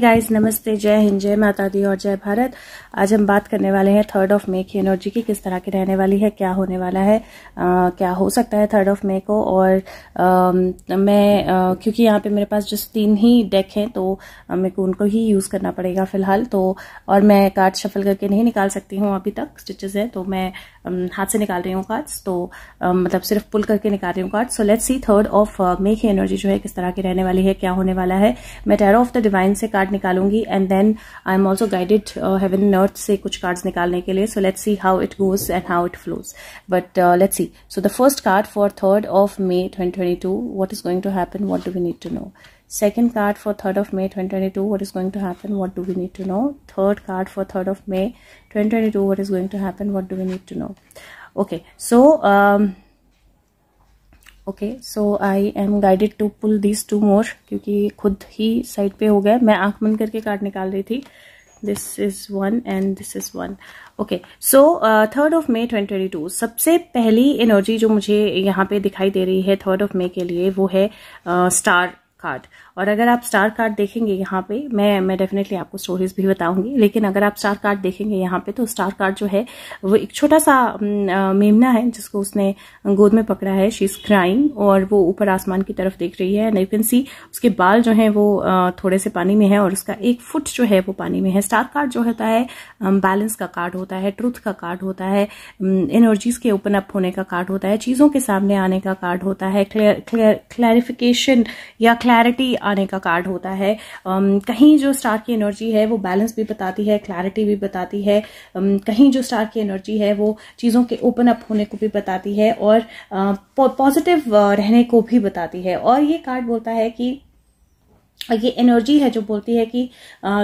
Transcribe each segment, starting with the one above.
Guys नमस्ते जय हिंद जय माता दी और जय भारत आज हम बात करने वाले हैं थर्ड ऑफ मे की एनर्जी की किस तरह की रहने वाली है क्या होने वाला है आ, क्या हो सकता है थर्ड ऑफ मे को और आ, मैं आ, क्योंकि यहाँ पे मेरे पास जस्ट तीन ही डेक हैं तो मेरे को उनको ही यूज़ करना पड़ेगा फिलहाल तो और मैं कार्ड शफल करके नहीं निकाल सकती हूँ अभी तक स्टिचेज हैं तो मैं हाथ से निकाल रही हूँ कार्ड्स तो मतलब सिर्फ पुल करके निकाल रही हूँ card so let's see third of May की एनर्जी जो है किस तरह की रहने वाली है क्या होने वाला है मैं टेरो ऑफ द डिवाइन से कार्ड कार्ड निकालूंगी and then I am also guided heaven earth से कुछ कार्ड निकालने के लिए so let's see how it goes and how it flows but let's see so the first card for third of May twenty twenty two what is going to happen what do we need to know second card for third of May twenty twenty two what is going to happen what do we need to know third card for third of May twenty twenty two what is going to happen what do we need to know okay so okay so I am guided to pull this two more क्योंकि खुद ही side पे हो गया मैं आंख बंद करके card निकाल रही थी this is one and this is one okay so third of May twenty twenty two सबसे पहली एनर्जी जो मुझे यहाँ पे दिखाई दे रही है थर्ड ऑफ मे के लिए वो है स्टार uh, कार्ड और अगर आप स्टार कार्ड देखेंगे यहाँ पे मैं मैं डेफिनेटली आपको स्टोरीज भी बताऊंगी लेकिन अगर आप स्टार कार्ड देखेंगे यहाँ पे तो स्टार कार्ड जो है वो एक छोटा सा मेमना है जिसको उसने गोद में पकड़ा है शी इज क्राइंग और वो ऊपर आसमान की तरफ देख रही है एंड यू कैन सी उसके बाल जो है वो थोड़े से पानी में है और उसका एक फुट जो है वो पानी में है स्टार कार्ड जो होता है बैलेंस का कार्ड होता है ट्रूथ का कार्ड होता है एनर्जीज के ओपन अप होने का कार्ड होता है चीज़ों के सामने आने का कार्ड होता है क्लियर क्लैरिफिकेशन या क्लैरिटी आने का कार्ड होता है कहीं जो स्टार की एनर्जी है वो बैलेंस भी बताती है क्लैरिटी भी बताती है कहीं जो स्टार की एनर्जी है वो चीज़ों के ओपन अप होने को भी बताती है और पॉजिटिव रहने को भी बताती है और ये कार्ड बोलता है कि ये एनर्जी है जो बोलती है कि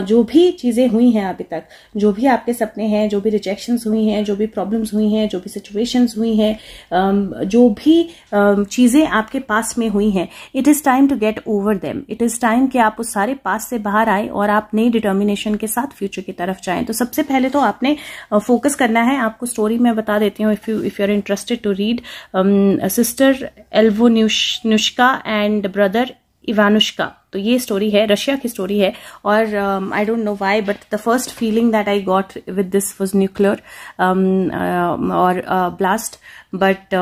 जो भी चीज़ें हुई हैं अभी तक जो भी आपके सपने हैं जो भी रिजेक्शंस हुई हैं जो भी प्रॉब्लम्स हुई हैं जो भी सिचुएशंस हुई हैं जो भी चीज़ें आपके पास में हुई हैं it is time to get over them it is time कि आप उस सारे पास से बाहर आए और आप नई डिटर्मिनेशन के साथ फ्यूचर की तरफ जाएं तो सबसे पहले तो आपने फोकस करना है आपको स्टोरी मैं बता देती हूँ if you if you are interested to read sister Alyonushka and brother Ivanushka तो ये स्टोरी है रशिया की स्टोरी है और I don't know why but the first feeling that I got with this was nuclear और blast uh, uh but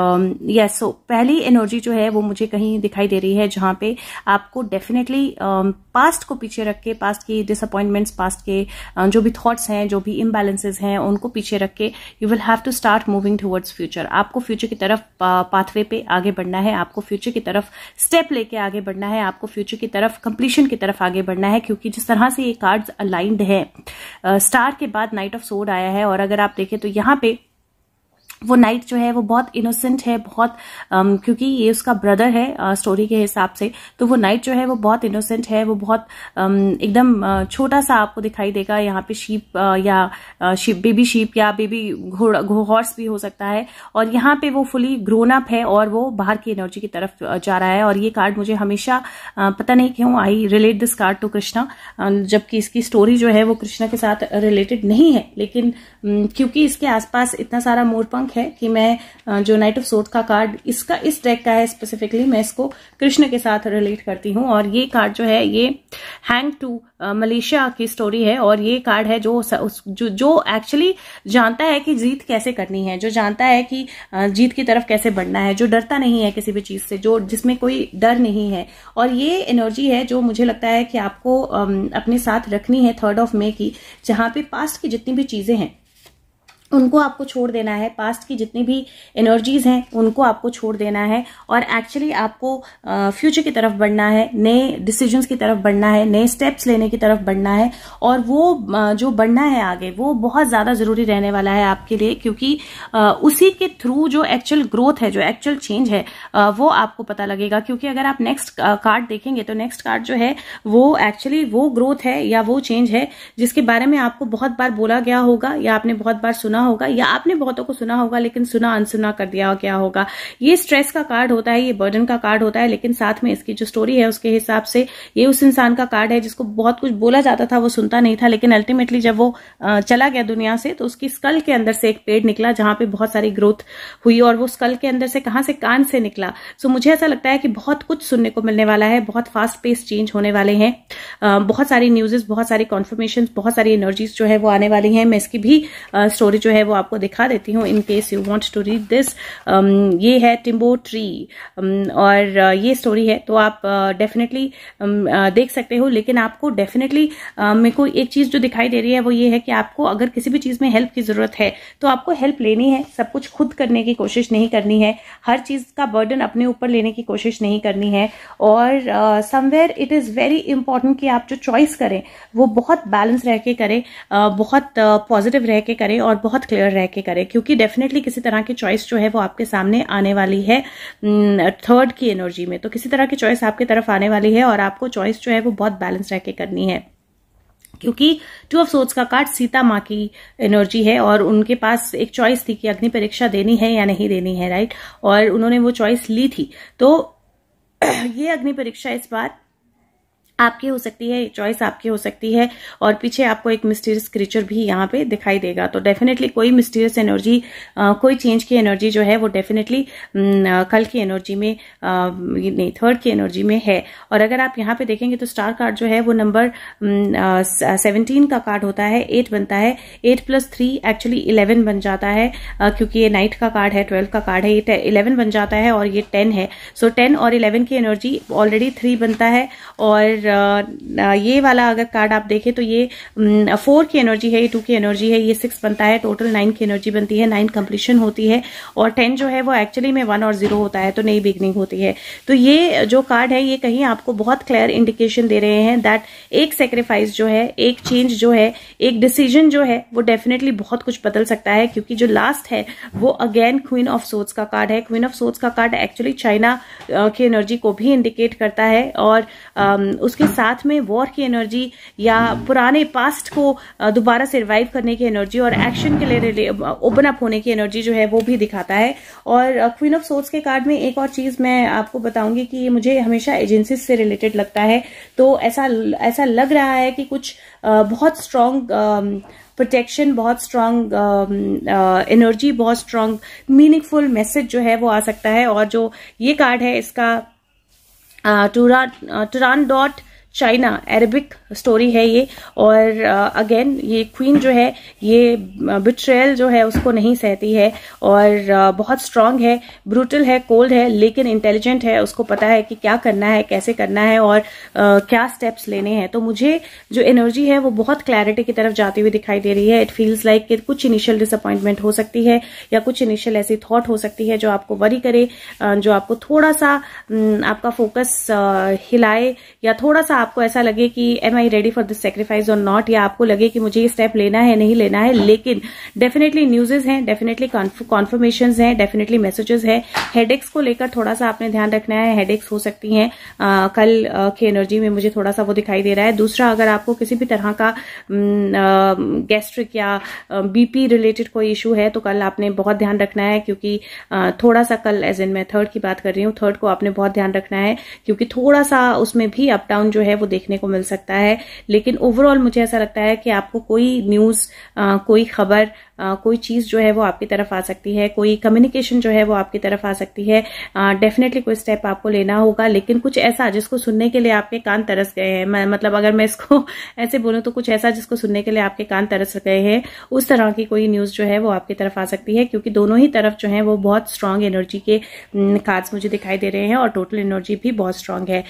yes so पहली energy जो है वो मुझे कहीं दिखाई दे रही है जहां पे आपको डेफिनेटली पास्ट uh, को पीछे रख के पास्ट की डिसअपॉइंटमेंट्स पास्ट के uh, जो भी थॉट्स हैं जो भी इम्बेलेंसेज हैं उनको पीछे रख के you will have to start moving towards future आपको फ्यूचर की तरफ पाथवे uh, पे आगे बढ़ना है आपको फ्यूचर की तरफ स्टेप लेके आगे बढ़ना है आपको फ्यूचर की तरफ कंप्लीशन की तरफ आगे बढ़ना है क्योंकि जिस तरह से ये कार्ड्स अलाइंड है स्टार uh, के बाद नाइट ऑफ सोड आया है और अगर आप देखें तो यहां पे वो नाइट जो है वो बहुत इनोसेंट है बहुत um, क्योंकि ये उसका ब्रदर है आ, uh, स्टोरी के हिसाब से तो वो नाइट जो है वो बहुत इनोसेंट है वो बहुत um, एकदम uh, छोटा सा आपको दिखाई देगा यहाँ पे शीप आ, uh, या आ, शीप बेबी शीप या बेबी घोड़ा हॉर्स भी हो सकता है और यहाँ पे वो फुली ग्रोन अप है और वो बाहर की एनर्जी की तरफ जा रहा है और ये कार्ड मुझे हमेशा पता नहीं क्यों I relate this card to Krishna जबकि इसकी स्टोरी जो है वो कृष्णा के साथ रिलेटेड नहीं है लेकिन um, क्योंकि इसके आसपास इतना सारा मोरपंख शौक है कि मैं जो नाइट ऑफ सोर्ट का कार्ड इसका इस डेक का है स्पेसिफिकली मैं इसको कृष्ण के साथ रिलेट करती हूँ और ये कार्ड जो है ये हैंग टू मलेशिया की स्टोरी है और ये कार्ड है जो जो जो एक्चुअली जानता है कि जीत कैसे करनी है जो जानता है कि जीत की तरफ कैसे बढ़ना है जो डरता नहीं है किसी भी चीज से जो जिसमें कोई डर नहीं है और ये एनर्जी है जो मुझे लगता है कि आपको अपने साथ रखनी है थर्ड ऑफ मे की जहां पे पास्ट की जितनी भी चीजें हैं उनको आपको छोड़ देना है पास्ट की जितनी भी एनर्जीज हैं उनको आपको छोड़ देना है और एक्चुअली आपको फ्यूचर की तरफ बढ़ना है नए डिसीजंस की तरफ बढ़ना है नए स्टेप्स लेने की तरफ बढ़ना है और वो जो बढ़ना है आगे वो बहुत ज़्यादा ज़रूरी रहने वाला है आपके लिए क्योंकि उसी के थ्रू जो एक्चुअल ग्रोथ है जो एक्चुअल चेंज है वो आपको पता लगेगा क्योंकि अगर आप नेक्स्ट कार्ड देखेंगे तो नेक्स्ट कार्ड जो है वो एक्चुअली वो ग्रोथ है या वो चेंज है जिसके बारे में आपको बहुत बार बोला गया होगा या आपने बहुत बार सुना सुना होगा या आपने बहुतों को सुना होगा लेकिन सुना अनसुना कर दिया क्या होगा ये स्ट्रेस का कार्ड होता है ये बर्डन का कार्ड होता है लेकिन साथ में इसकी जो स्टोरी है उसके हिसाब से ये उस इंसान का कार्ड है जिसको बहुत कुछ बोला जाता था वो सुनता नहीं था लेकिन अल्टीमेटली जब वो चला गया दुनिया से तो उसकी स्कल के अंदर से एक पेड़ निकला जहां पर बहुत सारी ग्रोथ हुई और वो स्कल के अंदर से कहां से कान से निकला सो मुझे ऐसा लगता है कि बहुत कुछ सुनने को मिलने वाला है बहुत फास्ट पेस चेंज होने वाले हैं बहुत सारी न्यूजेस बहुत सारी कॉन्फर्मेशन बहुत सारी एनर्जीज जो है वो आने वाली हैं मैं इसकी भी स्टोरी जो जो है वो आपको दिखा देती हूँ in case you want to read this ये है टिम्बो ट्री um, और uh, ये स्टोरी है तो आप डेफिनेटली uh, um, uh, देख सकते हो लेकिन आपको डेफिनेटली मेरे को एक चीज़ जो दिखाई दे रही है वो ये है कि आपको अगर किसी भी चीज़ में हेल्प की ज़रूरत है तो आपको हेल्प लेनी है सब कुछ खुद करने की कोशिश नहीं करनी है हर चीज़ का बर्डन अपने ऊपर लेने की कोशिश नहीं करनी है और somewhere it is very important कि आप जो चॉइस करें वो बहुत बैलेंस रह के करें uh, बहुत पॉजिटिव uh, रह के करें और बहुत बहुत क्लियर रह के करें क्योंकि डेफिनेटली किसी तरह की चॉइस जो है वो आपके सामने आने वाली है थर्ड हम्म, की एनर्जी में तो किसी तरह की चॉइस आपकी तरफ आने वाली है और आपको चॉइस जो है वो बहुत बैलेंस रह के करनी है क्योंकि टू ऑफ सोर्ट्स का कार्ड सीता माँ की एनर्जी है और उनके पास एक चॉइस थी कि अग्नि परीक्षा देनी है या नहीं देनी है राइट और उन्होंने वो चॉइस ली थी तो ये अग्नि परीक्षा इस बार आपकी हो सकती है चॉइस आपकी हो सकती है और पीछे आपको एक मिस्टीरियस क्रिएचर भी यहाँ पे दिखाई देगा तो डेफिनेटली कोई मिस्टीरियस एनर्जी कोई चेंज की एनर्जी जो है वो डेफिनेटली कल की एनर्जी में नहीं थर्ड की एनर्जी में है और अगर आप यहाँ पे देखेंगे तो स्टार कार्ड जो है वो नंबर सेवनटीन का कार्ड होता है एट बनता है eight plus three actually eleven बन जाता है क्योंकि ये नाइट का कार्ड है ट्वेल्व का कार्ड है ये इलेवन बन जाता है और ये टेन है सो so, टेन और इलेवन की एनर्जी ऑलरेडी थ्री बनता है और ये वाला अगर कार्ड आप देखें तो ये फोर की एनर्जी है ये टू की एनर्जी है ये सिक्स बनता है टोटल नाइन की एनर्जी बनती है नाइन कंप्लीशन होती है और टेन जो है वो एक्चुअली में वन और जीरो होता है तो नई बिगनिंग होती है तो ये जो कार्ड है ये कहीं आपको बहुत क्लियर इंडिकेशन दे रहे हैं दैट एक सेक्रीफाइस जो है एक चेंज जो है एक डिसीजन जो है वो डेफिनेटली बहुत कुछ बदल सकता है क्योंकि जो लास्ट है वो अगेन क्वीन ऑफ सोर्स का कार्ड है क्वीन ऑफ सोर्स का कार्ड एक्चुअली चाइना की एनर्जी को भी इंडिकेट करता है और उसके उसके साथ में वॉर की एनर्जी या पुराने पास्ट को दोबारा रिवाइव करने की एनर्जी और एक्शन के लिए ओपन अप होने की एनर्जी जो है वो भी दिखाता है और क्वीन ऑफ सोर्स के कार्ड में एक और चीज मैं आपको बताऊंगी कि मुझे हमेशा एजेंसी से रिलेटेड लगता है तो ऐसा ऐसा लग रहा है कि कुछ बहुत स्ट्रांग प्रोटेक्शन बहुत स्ट्रांग एनर्जी बहुत स्ट्रांग मीनिंगफुल मैसेज जो है वो आ सकता है और जो ये कार्ड है इसका टूरा Turandot China Arabic story है ये और अगेन uh, ये क्वीन जो है ये बिट्रेल uh, जो है उसको नहीं सहती है और uh, बहुत स्ट्रांग है ब्रूटल है कोल्ड है लेकिन इंटेलिजेंट है उसको पता है कि क्या करना है कैसे करना है और क्या स्टेप्स लेने हैं तो मुझे जो एनर्जी है वो बहुत क्लैरिटी की तरफ जाती हुई दिखाई दे रही है इट फील्स लाइक कि कुछ इनिशियल डिसअपॉइंटमेंट हो सकती है या कुछ इनिशियल ऐसी थॉट हो सकती है जो आपको वरी करे जो आपको थोड़ा सा mm, आपका फोकस हिलाए या थोड़ा सा आपको ऐसा लगे कि am I ready for this sacrifice और नॉट या आपको लगे कि मुझे ये स्टेप लेना है नहीं लेना है लेकिन डेफिनेटली न्यूजेज हैं डेफिनेटली कॉन्फर्मेशन हैं डेफिनेटली मैसेजेस है हेडेक्स को लेकर थोड़ा सा आपने ध्यान रखना है हेडेक्स हो सकती हैं कल की एनर्जी में मुझे थोड़ा सा वो दिखाई दे रहा है दूसरा अगर आपको किसी भी तरह का गैस्ट्रिक या बीपी रिलेटेड कोई इशू है तो कल आपने बहुत ध्यान रखना है क्योंकि थोड़ा सा कल एज एन मैं थर्ड की बात कर रही हूँ थर्ड को आपने बहुत ध्यान रखना है क्योंकि थोड़ा सा उसमें भी अप डाउन जो है है वो देखने को मिल सकता है लेकिन ओवरऑल मुझे ऐसा लगता है कि आपको कोई न्यूज़ कोई खबर कोई चीज़ जो है वो आपकी तरफ आ सकती है कोई कम्युनिकेशन जो है वो आपकी तरफ आ सकती है डेफिनेटली कोई स्टेप आपको लेना होगा लेकिन कुछ ऐसा जिसको सुनने के लिए आपके कान तरस गए हैं मतलब अगर मैं इसको ऐसे बोलूँ तो कुछ ऐसा जिसको सुनने के लिए आपके कान तरस गए हैं उस तरह की कोई न्यूज़ जो है वो आपकी तरफ आ सकती है क्योंकि दोनों ही तरफ जो है वो बहुत स्ट्रांग एनर्जी के कार्ड्स मुझे दिखाई दे रहे हैं और टोटल एनर्जी भी बहुत स्ट्रांग है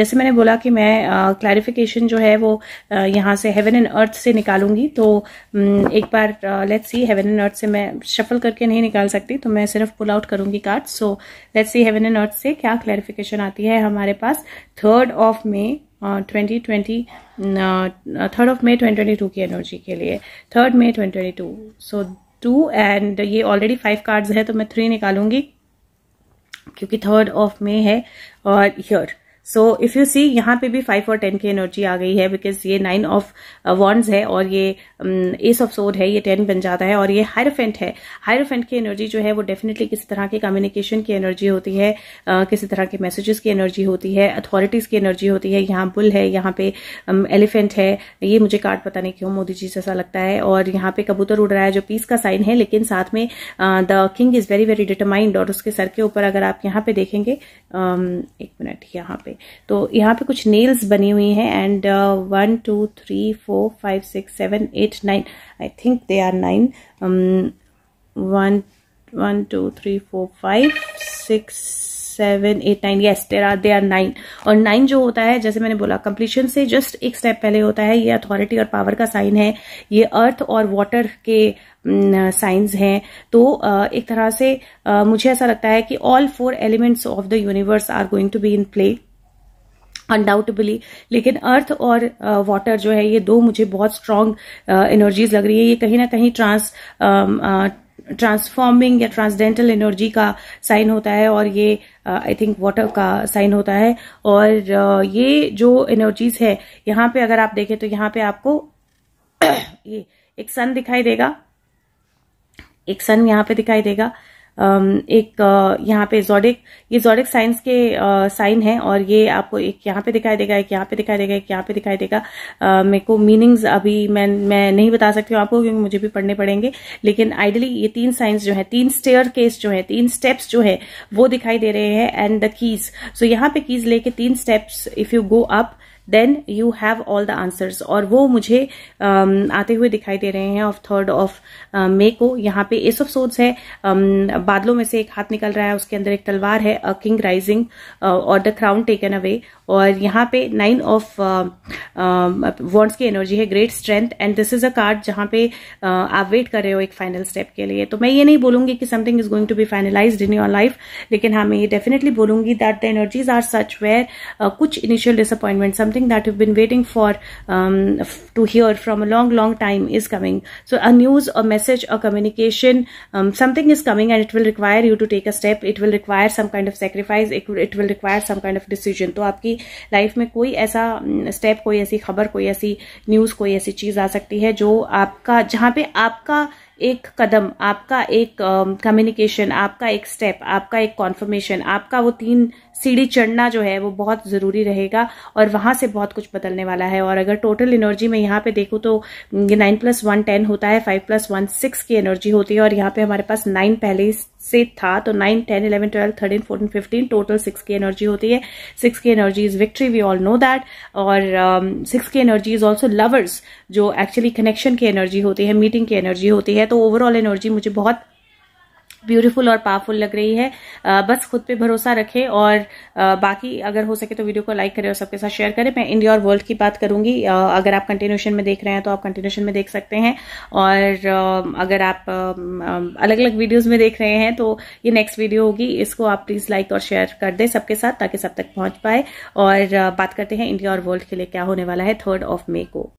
जैसे मैंने बोला कि मैं क्लैरिफिकेशन जो है वो यहां से हेवन एंड अर्थ से निकालूंगी तो एक बार let's see heaven and earth से मैं शफल करके नहीं निकाल सकती तो मैं सिर्फ पुल आउट करूंगी card so let's see heaven and earth से क्या क्लैरिफिकेशन आती है हमारे पास third of May twenty twenty third of May twenty twenty two की एनर्जी के लिए third May twenty twenty two so two and ये ऑलरेडी फाइव कार्ड्स है तो मैं थ्री निकालूंगी क्योंकि थर्ड ऑफ मे है और here so if you see यहाँ पे भी फाइव और टेन की एनर्जी आ गई है बिकॉज ये नाइन ऑफ वॉन्ड्स है और ये एस ऑफ सोड है ये टेन बन जाता है और ये हायरफेंट है हायरफेंट की एनर्जी जो है वो डेफिनेटली किसी तरह के कम्युनिकेशन की एनर्जी होती है uh, किसी तरह के मैसेजेस की एनर्जी होती है अथॉरिटीज की एनर्जी होती है यहाँ बुल है यहाँ पे एलिफेंट um, है ये मुझे कार्ड पता नहीं क्यों मोदी जी से ऐसा लगता है और यहाँ पे कबूतर उड़ रहा है जो पीस का साइन है लेकिन साथ में the king is very very determined और उसके सर के ऊपर अगर आप यहाँ पे देखेंगे um, एक मिनट यहाँ पे पे तो यहाँ पे कुछ नेल्स बनी हुई हैं and one two three four five six seven eight nine I think they are nine one one two three four five six seven eight nine yes there are they are nine और nine जो होता है जैसे मैंने बोला completion से just एक step पहले होता है ये अथॉरिटी और पावर का साइन है ये अर्थ और वाटर के साइंस mm, हैं तो uh, एक तरह से uh, मुझे ऐसा लगता है कि all four elements of the universe are going to be in play undoubtedly लेकिन अर्थ और वाटर uh, जो है ये दो मुझे बहुत स्ट्रांग एनर्जीज uh, लग रही है ये कहीं ना कहीं ट्रांस ट्रांसफॉर्मिंग um, uh, या ट्रांसडेंटल एनर्जी का साइन होता है और ये आई थिंक वाटर का साइन होता है और uh, ये जो एनर्जीज है यहाँ पे अगर आप देखें तो यहाँ पे आपको ये एक सन दिखाई देगा एक सन यहाँ पे दिखाई देगा एक यहाँ पे जोडिक ये जोडिक साइंस के साइन है और ये आपको एक यहाँ पे दिखाई देगा एक यहाँ पे दिखाई देगा एक यहाँ पे दिखाई देगा मेरे को मीनिंग्स अभी मैं मैं नहीं बता सकती हूँ आपको क्योंकि मुझे भी पढ़ने पड़ेंगे लेकिन आइडली ये तीन साइंस जो है तीन स्टेयर केस जो है तीन स्टेप्स जो है वो दिखाई दे रहे हैं एंड द कीज सो यहाँ पे कीज लेके तीन steps if you go up then you have all the answers और वो मुझे um, आते हुए दिखाई दे रहे हैं ऑफ थर्ड ऑफ मे को यहाँ पे एस ऑफ सोर्ड्स है um, बादलों में से एक हाथ निकल रहा है उसके अंदर एक तलवार है अ किंग राइजिंग और द क्राउन टेकन अवे और यहाँ पे नाइन ऑफ वॉन्ट्स की एनर्जी है great strength and this is a card जहां पे uh, आप वेट कर रहे हो एक फाइनल स्टेप के लिए तो मैं ये नहीं बोलूंगी कि something is going to be finalize in your life लेकिन हाँ मैं ये डेफिनेटली बोलूंगी that the energies are such where कुछ initial disappointment something something that you've been waiting for um, to hear from a long, long time is coming. So a news, a message, a communication, um, something is coming and it will require you to take a step. It will require some kind of sacrifice. It, it will require some kind of decision. तो आपकी life में कोई ऐसा step कोई ऐसी खबर कोई ऐसी news कोई ऐसी चीज़ आ सकती है जो आपका जहाँ पे आपका एक कदम आपका एक कम्युनिकेशन uh, आपका एक स्टेप आपका एक कॉन्फर्मेशन आपका वो तीन सीढ़ी चढ़ना जो है वो बहुत ज़रूरी रहेगा और वहां से बहुत कुछ बदलने वाला है और अगर टोटल एनर्जी में यहाँ पे देखूँ तो नाइन प्लस वन टेन होता है फाइव प्लस वन सिक्स की एनर्जी होती है और यहाँ पे हमारे पास नाइन पहले से था तो nine ten eleven twelve thirteen fourteen fifteen total six की एनर्जी होती है सिक्स की energy is victory we all know that और सिक्स की एनर्जी इज ऑल्सो लवर्स जो एक्चुअली कनेक्शन की एनर्जी होती है मीटिंग की एनर्जी होती है तो ओवरऑल एनर्जी मुझे बहुत ब्यूटीफुल और पावरफुल लग रही है आ, बस खुद पे भरोसा रखें और आ, बाकी अगर हो सके तो वीडियो को लाइक करें और सबके साथ शेयर करें मैं इंडिया और वर्ल्ड की बात करूंगी आ, अगर आप कंटिन्यूशन में देख रहे हैं तो आप कंटिन्यूशन में देख सकते हैं और आ, अगर आप अलग अलग वीडियोज में देख रहे हैं तो ये नेक्स्ट वीडियो होगी इसको आप प्लीज लाइक और शेयर कर दें सबके साथ ताकि सब तक पहुंच पाए और बात करते हैं इंडिया और वर्ल्ड के लिए क्या होने वाला है थर्ड ऑफ मे को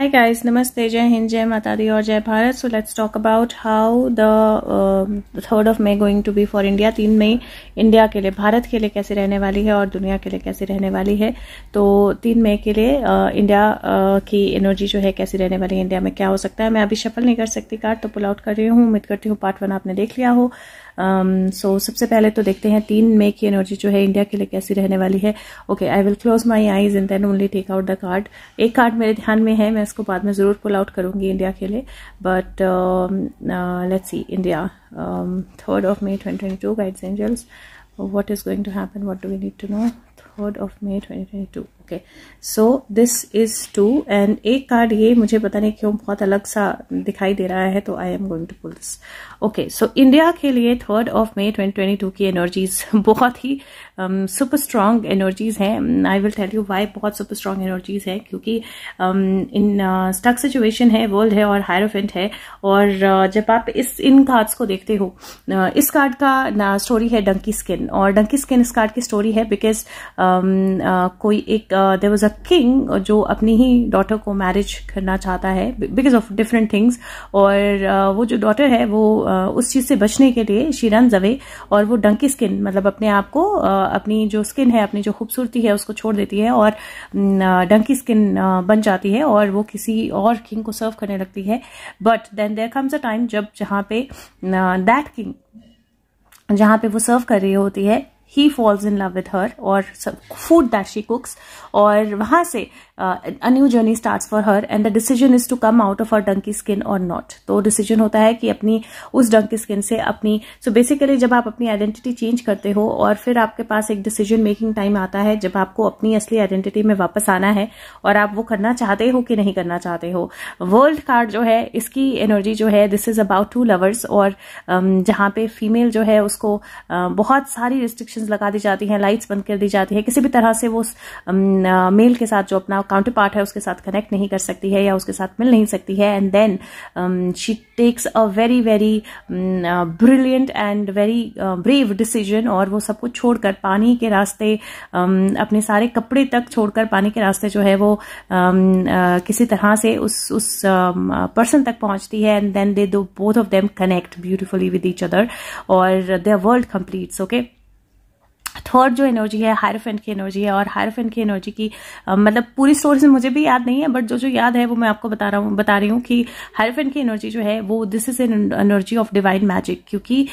Hi guys, Namaste, Jai Hind, Jai Mata Di or Jai Bharat. So let's talk about how the, uh, the 3rd of May going to be for India. 3 मई India के लिए भारत के लिए कैसे रहने वाली है और दुनिया के लिए कैसे रहने वाली है तो तीन मई के लिए आ, इंडिया आ, की एनर्जी जो है कैसी रहने वाली है इंडिया में क्या हो सकता है मैं अभी शफल नहीं कर सकती कार्ड तो पुल आउट कर रही हूँ उम्मीद करती हूँ पार्ट वन आपने देख लिया हो सो um, सबसे पहले तो देखते हैं तीन मे की एनर्जी जो है इंडिया के लिए कैसी रहने वाली है okay I will close my eyes and then only take out the card एक कार्ड मेरे ध्यान में है मैं इसको बाद में ज़रूर पुल आउट करूंगी इंडिया के लिए but let's see India third of May twenty twenty two guides angels going to happen what do we need to know third of May twenty twenty 2022 okay so this is two and एक card ये मुझे पता नहीं क्यों बहुत अलग सा दिखाई दे रहा है तो I am going to pull this okay so India के लिए थर्ड ऑफ मे 2022 की एनर्जीज बहुत ही सुपर स्ट्रांग एनर्जीज हैं I will tell you why बहुत सुपर स्ट्रांग एनर्जीज हैं क्योंकि इन स्टक सिचुएशन है वर्ल्ड है और हायरोफेंट है और uh, जब आप इस इन कार्ड्स को देखते हो uh, इस कार्ड का स्टोरी है डंकी स्किन और डंकी स्किन इस कार्ड की स्टोरी है बिकॉज um, uh, कोई एक uh, there was a king जो अपनी ही डॉटर को मैरिज करना चाहता है बिकॉज ऑफ डिफरेंट थिंग्स और uh, वो जो डॉटर है वो uh, उस चीज़ से बचने के लिए शी रन जवे और वो डंकी स्किन मतलब अपने आप को uh, अपनी जो स्किन है अपनी जो खूबसूरती है उसको छोड़ देती है और donkey mm, skin uh, uh, बन जाती है और वो किसी और किंग को सर्व करने लगती है but then there comes a time जब जहां पे दैट किंग जहां पे वो सर्व कर रही होती है he falls in love with her और फूड दैट शी कुक्स और वहाँ से a new journey start for her and the decision is to come out of her donkey skin और नॉट तो डिसीजन होता है कि अपनी उस डंकी स्किन से अपनी सो so बेसिकली जब आप अपनी आइडेंटिटी चेंज करते हो और फिर आपके पास एक डिसीजन मेकिंग टाइम आता है जब आपको अपनी असली आइडेंटिटी में वापस आना है और आप वो करना चाहते हो कि नहीं करना चाहते हो वर्ल्ड कार्ड जो है इसकी एनर्जी जो है this is about two lovers और um, जहाँ पे फीमेल जो है उसको uh, बहुत सारी रिस्ट्रिक्शन नोटिफिकेशन लगा दी जाती हैं लाइट्स बंद कर दी जाती है किसी भी तरह से वो मेल के साथ जो अपना काउंटर पार्ट है उसके साथ कनेक्ट नहीं कर सकती है या उसके साथ मिल नहीं सकती है and then she takes a very very brilliant and very brave decision और वो सब कुछ छोड़कर पानी के रास्ते अपने सारे कपड़े तक छोड़कर पानी के रास्ते जो है वो किसी तरह से उस उस पर्सन तक पहुंचती है and then they do both of them connect beautifully with each other और the world completes okay third जो एनर्जी है हायर फेंड की एनर्जी है और हायर फेंड की एनर्जी की आ, मतलब पूरी स्टोरी से मुझे भी याद नहीं है बट जो जो याद है वो मैं आपको बता रहा हूँ बता रही हूँ कि हायर फेंड की एनर्जी जो है वो this is an energy of divine magic क्योंकि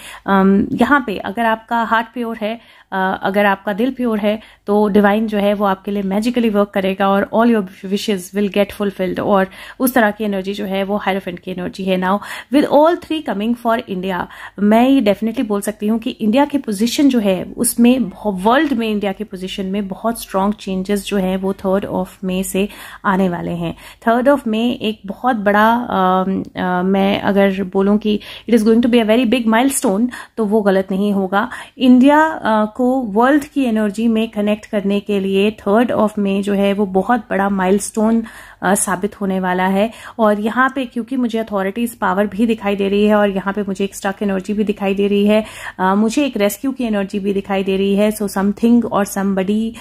यहाँ पे अगर आपका हार्ट प्योर है अगर आपका दिल प्योर है तो डिवाइन जो है वो आपके लिए मैजिकली वर्क करेगा और all your wishes will get fulfilled और उस तरह की एनर्जी जो है वो हायर फेंड की एनर्जी है now with all three coming for India मैं ये डेफिनेटली बोल सकती हूँ कि इंडिया की पोजिशन जो है उसमें वर्ल्ड में इंडिया के पोजीशन में बहुत स्ट्रांग चेंजेस जो है वो थर्ड ऑफ मे से आने वाले हैं थर्ड ऑफ मे एक बहुत बड़ा आ, आ, मैं अगर बोलूं कि it is going to be a very big milestone तो वो गलत नहीं होगा इंडिया आ, को वर्ल्ड की एनर्जी में कनेक्ट करने के लिए थर्ड ऑफ मे जो है वो बहुत बड़ा माइलस्टोन साबित होने वाला है और यहाँ पे क्योंकि मुझे अथॉरिटीज पावर भी दिखाई दे रही है और यहाँ पे मुझे एक स्टक एनर्जी भी दिखाई दे रही है मुझे एक रेस्क्यू की एनर्जी भी दिखाई दे रही है सो समथिंग और somebody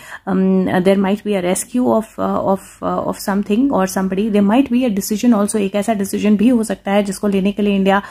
there might be a rescue of of of something और somebody there might be a decision also एक ऐसा डिसीजन भी हो सकता है जिसको लेने के लिए इंडिया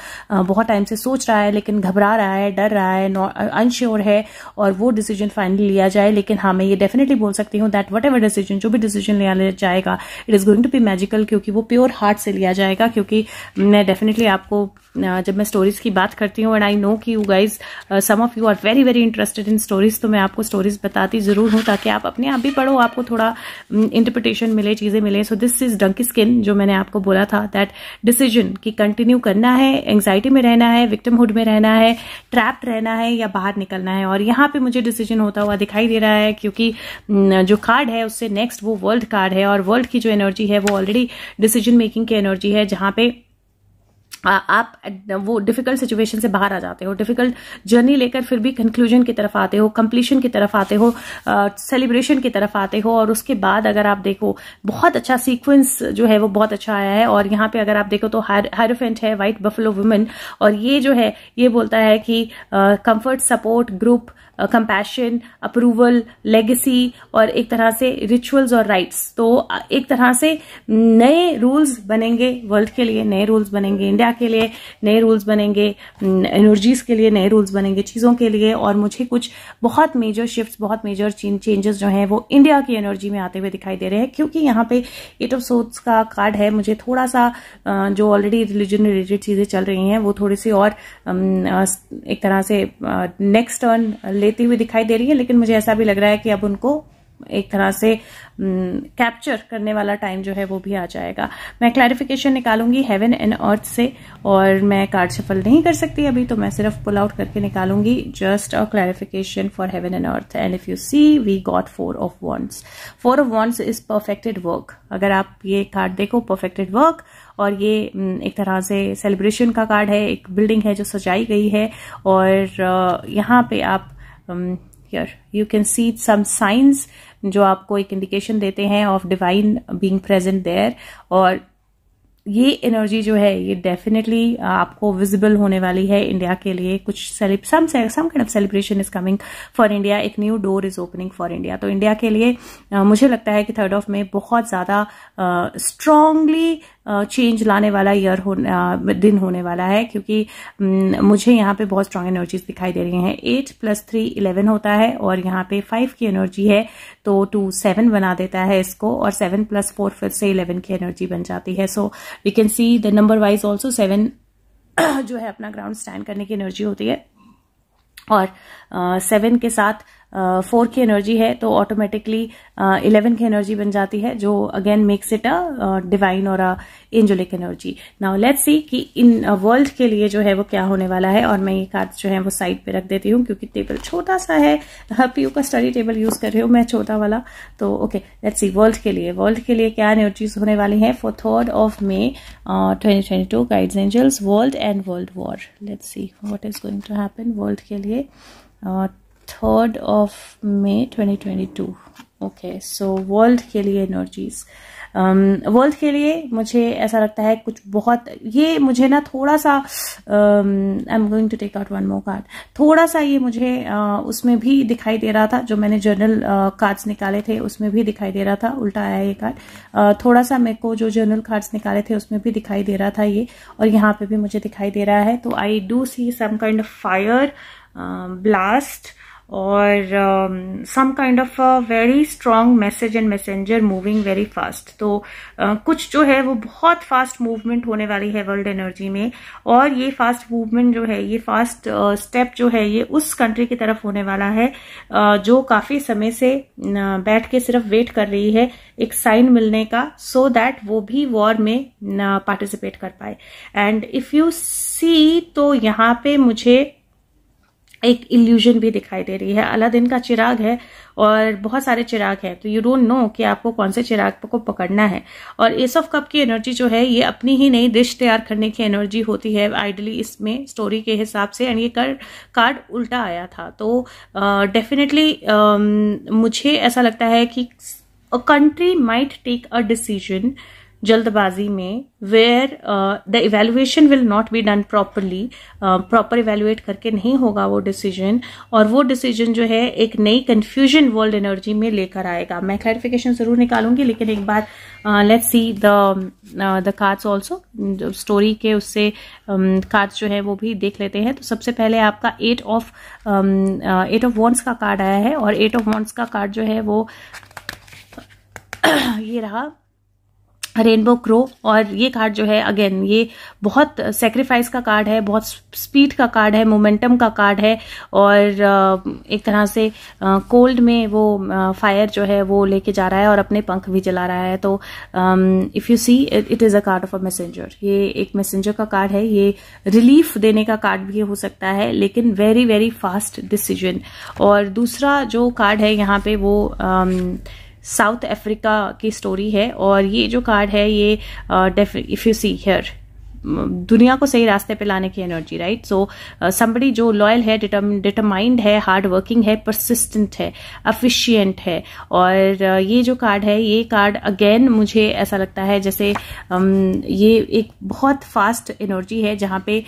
बहुत टाइम से सोच रहा है लेकिन घबरा रहा है डर रहा है अनश्योर है और वो डिसीजन फाइनली लिया जाए लेकिन हाँ मैं ये डेफिनेटली बोल सकती हूँ दैट वट एवर डिसीजन जो भी डिसीजन लिया जाएगा it is going going to be magical क्योंकि वो प्योर हार्ट से लिया जाएगा क्योंकि मैं डेफिनेटली आपको जब मैं स्टोरीज की बात करती हूँ एंड आई नो कि you guys some of you are very very interested in stories तो मैं आपको स्टोरीज बताती जरूर हूँ ताकि आप अपने आप भी पढ़ो आपको थोड़ा इंटरप्रिटेशन मिले चीजें मिले so this is donkey skin जो मैंने आपको बोला था दैट डिसीजन कि कंटिन्यू करना है एंग्जाइटी में रहना है विक्टिमहुड में रहना है ट्रैप्ड रहना है या बाहर निकलना है और यहाँ पे मुझे डिसीजन होता हुआ दिखाई दे रहा है क्योंकि जो कार्ड है उससे नेक्स्ट वो वर्ल्ड कार्ड है और वर्ल्ड की जो एनर्जी है वो ऑलरेडी डिसीजन मेकिंग की एनर्जी है जहां पे आप वो डिफिकल्ट सिचुएशन से बाहर आ जाते हो डिफिकल्ट जर्नी लेकर फिर भी कंक्लूजन की तरफ आते हो कंप्लीशन की तरफ आते हो सेलिब्रेशन की तरफ आते हो और उसके बाद अगर आप देखो बहुत अच्छा सीक्वेंस जो है वो बहुत अच्छा आया है और यहाँ पे अगर आप देखो तो हायरोफेंट है वाइट बफलो वुमेन और ये जो है ये बोलता है कि comfort support group compassion approval legacy और एक तरह से रिचुअल्स और राइट्स तो एक तरह से नए रूल्स बनेंगे वर्ल्ड के लिए नए रूल्स बनेंगे इंडिया के लिए नए रूल्स बनेंगे एनर्जीज के लिए नए रूल्स बनेंगे चीज़ों के लिए और मुझे कुछ बहुत मेजर शिफ्ट बहुत मेजर चेंजेस जो हैं वो इंडिया की एनर्जी में आते हुए दिखाई दे रहे हैं क्योंकि यहाँ पे एट ऑफ सोर्ट्स का कार्ड है मुझे थोड़ा सा जो ऑलरेडी रिलीजन रिलेटेड चीज़ें चल रही हैं वो थोड़ी सी और एक तरह से नेक्स्ट टर्न ले लेती हुई दिखाई दे रही है लेकिन मुझे ऐसा भी लग रहा है कि अब उनको एक तरह से कैप्चर करने वाला टाइम जो है वो भी आ जाएगा मैं क्लैरिफिकेशन निकालूंगी हेवन एंड अर्थ से और मैं कार्ड सफल नहीं कर सकती अभी तो मैं सिर्फ पुल आउट करके निकालूंगी just a clarification for heaven and earth and if you see we got four of wands four of wands is perfected work अगर आप ये कार्ड देखो परफेक्टेड वर्क और ये एक तरह से सेलिब्रेशन का कार्ड है एक बिल्डिंग है जो सजाई गई है और यहाँ पे आप here you can see some signs जो आपको एक इंडिकेशन देते हैं of divine being present there और ये एनर्जी जो है ये डेफिनेटली uh, आपको विजिबल होने वाली है इंडिया के लिए कुछ some some kind of celebration is coming for India एक new door is opening for India तो इंडिया के लिए uh, मुझे लगता है कि थर्ड ऑफ में बहुत ज़्यादा स्ट्रांगली uh, चेंज लाने वाला ईयर हो दिन होने वाला है क्योंकि मुझे यहाँ पे बहुत स्ट्रांग एनर्जीज दिखाई दे रही हैं एट प्लस थ्री इलेवन होता है और यहाँ पे फाइव की एनर्जी है तो टू सेवन बना देता है इसको और सेवन प्लस फोर फिर से इलेवन की एनर्जी बन जाती है so we can see the number wise also seven जो है अपना ग्राउंड स्टैंड करने की एनर्जी होती है और सेवन uh, के साथ फोर की एनर्जी है तो ऑटोमेटिकली इलेवन की एनर्जी बन जाती है जो again makes it a divine और a angelic energy now let's see कि इन वर्ल्ड के लिए जो है वो क्या होने वाला है और मैं ये कार्ड जो है वो साइड पे रख देती हूँ क्योंकि टेबल छोटा सा है पी का स्टडी टेबल यूज कर रही हूँ मैं छोटा वाला तो ओके लेट्स सी वर्ल्ड के लिए वर्ल्ड के लिए क्या एनर्जीज होने वाली है for third of May twenty twenty two guides angels world and world war let's see what is going to happen world के लिए third of May 2022 okay so world के लिए एनर्जीज वर्ल्ड um, के लिए मुझे ऐसा लगता है कुछ बहुत ये मुझे ना थोड़ा सा I am going to take out one more card थोड़ा सा ये मुझे uh, उसमें भी दिखाई दे रहा था जो मैंने जर्नल कार्ड्स uh, निकाले थे उसमें भी दिखाई दे रहा था उल्टा आया ये कार्ड uh, थोड़ा सा मेरे को जो जर्नल कार्ड्स निकाले थे उसमें भी दिखाई दे रहा था ये और यहाँ पे भी मुझे दिखाई दे रहा है तो I do see some kind of fire blast और some kind of very strong message and messenger moving very fast तो uh, कुछ जो है वो बहुत फास्ट मूवमेंट होने वाली है वर्ल्ड एनर्जी में और ये फास्ट मूवमेंट जो है ये फास्ट स्टेप uh, जो है ये उस कंट्री की तरफ होने वाला है uh, जो काफ़ी समय से uh, बैठ के सिर्फ वेट कर रही है एक साइन मिलने का सो so दैट वो भी वॉर में पार्टिसिपेट uh, कर पाए एंड इफ़ यू सी तो यहाँ पे मुझे एक इल्यूजन भी दिखाई दे रही है अलादीन का चिराग है और बहुत सारे चिराग हैं तो यू डोंट नो कि आपको कौन से चिराग को पकड़ना है और एस ऑफ कप की एनर्जी जो है ये अपनी ही नई डिश तैयार करने की एनर्जी होती है आइडली इसमें स्टोरी के हिसाब से एंड ये कर कार्ड उल्टा आया था तो डेफिनेटली uh, uh, मुझे ऐसा लगता है कि a country might take a decision जल्दबाजी में where the evaluation will not be done properly proper evaluate करके नहीं होगा वो डिसीजन और वो डिसीजन जो है एक नई कन्फ्यूजन वर्ल्ड एनर्जी में लेकर आएगा मैं क्लैरिफिकेशन जरूर निकालूंगी लेकिन एक बार let's see the the cards also story के उससे कार्ड्स um, जो है वो भी देख लेते हैं तो सबसे पहले आपका eight of eight of wands का कार्ड आया है और एट ऑफ वॉन्ट्स का कार्ड जो है वो ये रहा रेनबो क्रो और ये कार्ड जो है अगेन ये बहुत सेक्रीफाइस का कार्ड है बहुत स्पीड का कार्ड है मोमेंटम का कार्ड है और uh, एक तरह से कोल्ड uh, में वो फायर uh, जो है वो लेके जा रहा है और अपने पंख भी जला रहा है तो if you see it is a card of a messenger ये एक मैसेंजर का कार्ड है ये रिलीफ देने का कार्ड भी हो सकता है लेकिन वेरी वेरी फास्ट डिसीजन और दूसरा जो कार्ड है यहाँ पे वो um, साउथ अफ्रीका की स्टोरी है और ये जो कार्ड है ये इफ यू सी हियर दुनिया को सही रास्ते पे लाने की एनर्जी राइट सो समबड़ी जो लॉयल है डिटरमाइंड है हार्ड वर्किंग है परसिस्टेंट है अफिशियंट है और ये जो कार्ड है ये कार्ड अगेन मुझे ऐसा लगता है जैसे ये एक बहुत फास्ट एनर्जी है जहां पे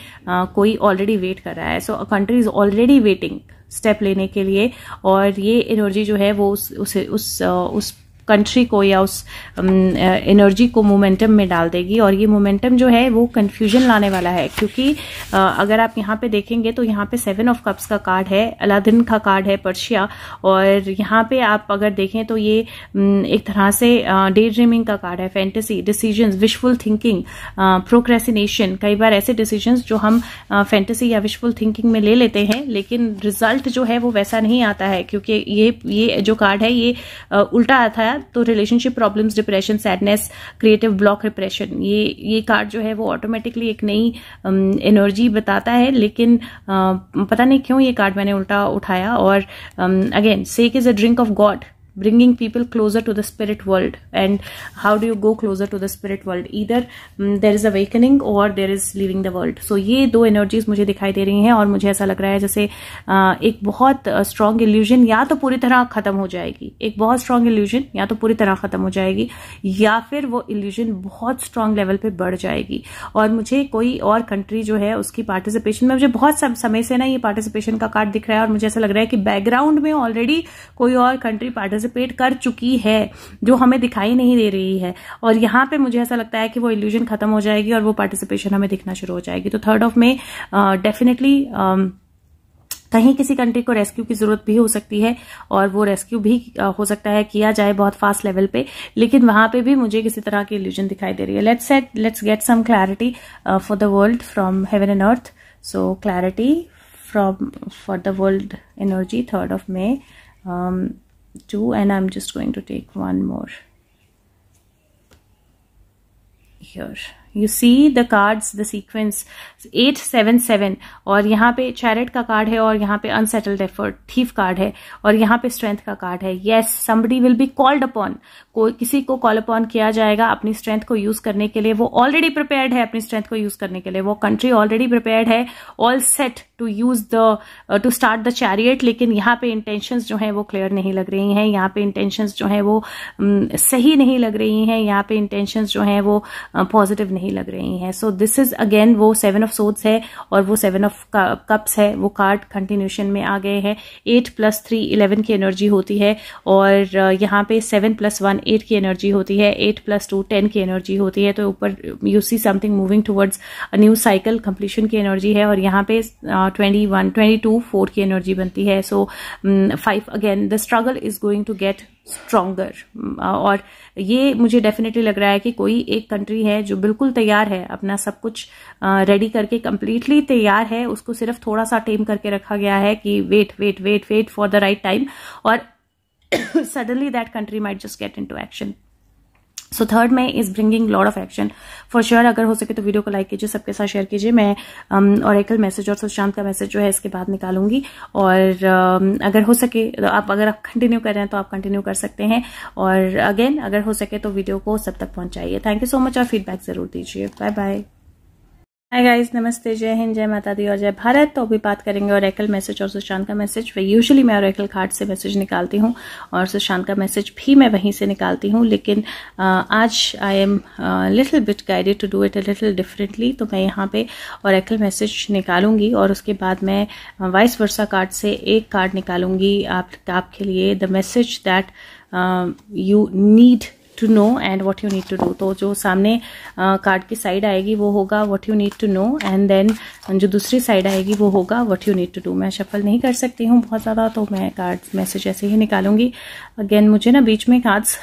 कोई ऑलरेडी वेट कर रहा है so a country is already waiting step लेने के लिए और ये एनर्जी जो है वो उस उस उस, उस कंट्री को या उस एनर्जी um, uh, को मोमेंटम में डाल देगी और ये मोमेंटम जो है वो कन्फ्यूजन लाने वाला है क्योंकि uh, अगर आप यहाँ पे देखेंगे तो यहाँ पे सेवन ऑफ कप्स का कार्ड है अलादिन का कार्ड है पर्शिया और यहाँ पे आप अगर देखें तो ये um, एक तरह से डे uh, ड्रीमिंग का कार्ड है fantasy decision wishful thinking procrastination कई बार ऐसे डिसीजन जो हम फैंटेसी या विशफुल थिंकिंग में ले लेते हैं लेकिन रिजल्ट जो है वो वैसा नहीं आता है क्योंकि ये ये जो कार्ड है ये उल्टा आता है तो relationship problems depression sadness creative block repression ये ये कार्ड जो है वो ऑटोमेटिकली एक नई एनर्जी um, बताता है लेकिन uh, पता नहीं क्यों ये कार्ड मैंने उल्टा उठाया और again sake is a drink of God bringing people closer to the spirit world and how do you go closer to the spirit world either um, there is awakening or there is leaving the world so ye do energies मुझे दिखाई दे रही हैं और मुझे ऐसा लग रहा है जैसे ek bahut बहुत strong illusion ya to puri tarah khatam ho jayegi ek bahut strong illusion ya to puri tarah khatam ho jayegi ya fir wo illusion bahut strong level pe badh jayegi aur mujhe koi aur country jo hai uski participation mein mujhe bahut सब समय से ना ये participation का card दिख रहा है और मुझे ऐसा लग रहा है कि बैकग्राउंड में ऑलरेडी कोई और कंट्री पार्टिसिपेट पार्टिसिपेट कर चुकी है जो हमें दिखाई नहीं दे रही है और यहां पे मुझे ऐसा लगता है कि वो इल्यूजन खत्म हो जाएगी और वो पार्टिसिपेशन हमें दिखना शुरू हो जाएगी तो थर्ड ऑफ मे डेफिनेटली कहीं किसी कंट्री को रेस्क्यू की जरूरत भी हो सकती है और वो रेस्क्यू भी uh, हो सकता है किया जाए बहुत फास्ट लेवल पे लेकिन वहां पे भी मुझे किसी तरह की इल्यूजन दिखाई दे रही है let's set let's get some clarity for the world from heaven and earth so clarity from for the world energy third of May two and I'm just going to take one more here you see the cards the sequence eight seven seven और यहाँ पे chariot का card है और यहाँ पे unsettled effort thief card है और यहाँ पे स्ट्रेंथ का कार्ड है yes somebody will be called upon कोई किसी को कॉल अपॉन किया जाएगा अपनी स्ट्रेंथ को यूज करने के लिए वो ऑलरेडी प्रिपेयर्ड है अपनी स्ट्रेंथ को यूज करने के लिए वो कंट्री ऑलरेडी प्रिपेयर्ड है all set to use the to start the chariot लेकिन यहाँ पे इंटेंशन जो है वो क्लियर नहीं लग रही है यहाँ पे इंटेंशन जो है वो um, सही नहीं लग रही है यहाँ पे इंटेंशन जो है वो पॉजिटिव uh, नहीं लग रही है सो दिस इज अगेन वो सेवन ऑफ ऑफ सोर्ड्स है और वो सेवन ऑफ कप्स है वो कार्ड कंटिन्यूशन में आ गए हैं एट प्लस थ्री इलेवन की एनर्जी होती है और यहाँ पे सेवन प्लस वन एट की एनर्जी होती है एट प्लस टू टेन की एनर्जी होती है तो ऊपर you see something moving towards new cycle completion की एनर्जी है और यहाँ पे twenty one twenty two four की एनर्जी बनती है so five again the struggle is going to get stronger mm, और ये मुझे डेफिनेटली लग रहा है कि कोई एक कंट्री है जो बिल्कुल तैयार है अपना सब कुछ रेडी करके कम्प्लीटली तैयार है उसको सिर्फ थोड़ा सा टेम करके रखा गया है कि wait wait wait wait for the right time और suddenly that country might just get into action so third May is bringing lord of action for sure अगर हो सके तो वीडियो को लाइक कीजिए सबके साथ शेयर कीजिए मैं और एकल मैसेज और सुशांत का मैसेज जो है इसके बाद निकालूंगी और um, अगर हो सके तो आप अगर आप कंटिन्यू कर रहे हैं तो आप कंटिन्यू कर सकते हैं और अगेन अगर हो सके तो वीडियो को सब तक पहुंचाइए थैंक यू सो मच और फीडबैक जरूर दीजिए बाय बाय हाय गाइस नमस्ते जय हिंद जय माता दी और जय भारत तो अभी बात करेंगे और एकल मैसेज और सुशांत का मैसेज यूजुअली मैं और एकल कार्ड से मैसेज निकालती हूँ और सुशांत का मैसेज भी मैं वहीं से निकालती हूँ लेकिन आज I am little bit guided to do it little differently तो मैं यहाँ पे और एकल मैसेज निकालूंगी और उसके बाद मैं वाइस वर्षा कार्ड से एक कार्ड निकालूंगी आप आपके लिए the message that you need to know and what you need to do तो जो सामने कार्ड की साइड आएगी वो होगा what you need to know and then जो दूसरी साइड आएगी वो होगा what you need to do मैं शफल नहीं कर सकती हूँ बहुत ज़्यादा तो मैं कार्ड्स मैसेज ऐसे ही निकालूंगी अगेन मुझे ना बीच में कार्ड्स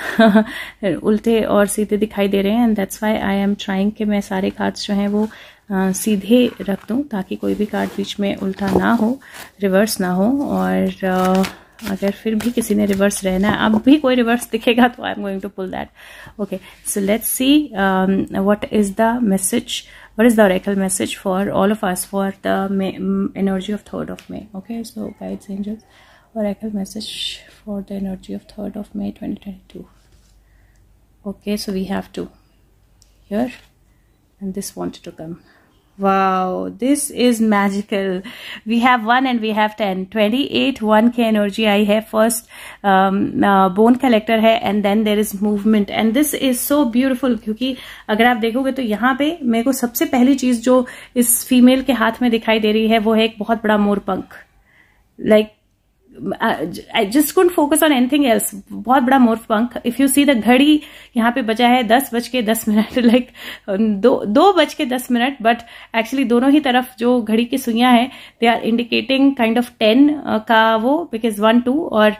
उल्टे और सीधे दिखाई दे रहे हैं and that's why I am trying कि मैं सारे कार्ड्स जो हैं वो Uh, सीधे रख दूँ ताकि कोई भी कार्ड बीच में उल्टा ना हो रिवर्स ना हो और uh, अगर फिर भी किसी ने रिवर्स रहना है अब भी कोई रिवर्स दिखेगा तो I am going to pull that okay so let's see what is the message what is the oracle message for all of us for the May, energy of 3rd of May? Okay, so guides, angels, oracle message for the energy of 3rd of May 2022. Okay, so we have two here, and this wanted to come. Wow, this is magical. We have 1 and we have 10. 28 1k energy I have first um, uh, bone collector है and then there is movement and this is so beautiful क्योंकि अगर आप देखोगे तो यहाँ पे मेरे को सबसे पहली चीज जो इस फीमेल के हाथ में दिखाई दे रही है वो है एक बहुत बड़ा मोरपंख like like, I just could focus on anything else बहुत बड़ा मोर्फ पंख इफ यू सी द घड़ी यहाँ पे बचा है दस बज के दस मिनट लाइक um, दो दो बज के दस मिनट बट एक्चुअली दोनों ही तरफ जो घड़ी की सुइयां हैं they are indicating kind of ten का वो बिकॉज वन टू और